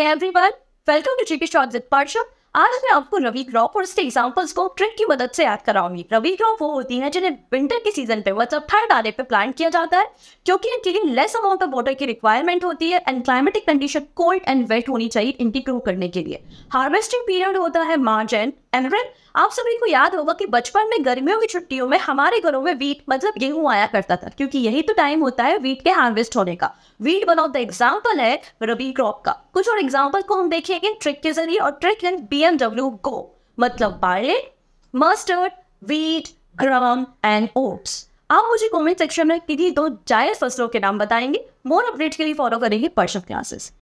everyone welcome to GP shots with Parshav आज मैं आपको रवि क्रॉप और उसके एग्जांपल्स को ट्रिक की मदद से याद कराऊंगी रवि क्रॉप वो होती है जिन्हें विंटर के सीजन पे मतलब ठंड आने पे प्लांट किया जाता है क्योंकि इनके लिए लेस अमाउंट ऑफ वाटर की रिक्वायरमेंट होती है and climatic condition cold and wet होनी चाहिए इनकी ग्रो करने के लिए हार्वेस्टिंग पीरियड होता है मार्च एंड एंड आप सभी को याद होगा कि बचपन में गर्मियों की छुट्टियों में हमारे घरों में वीट मतलब गेहूं आया करता था क्योंकि यही तो टाइम होता है वीट के हार्वेस्ट होने का wheat one of the example है रबी क्रॉप का कुछ और एग्जाम्पल को हम देखेंगे ट्रिक के जरिए और trick in B MW go मतलब बाड़े mustard wheat gram and oats आप मुझे कमेंट सेक्शन में किसी दो जायज फसलों के नाम बताएंगे मोर अपडेट के लिए फॉलो करेंगे पर्सन क्लासेस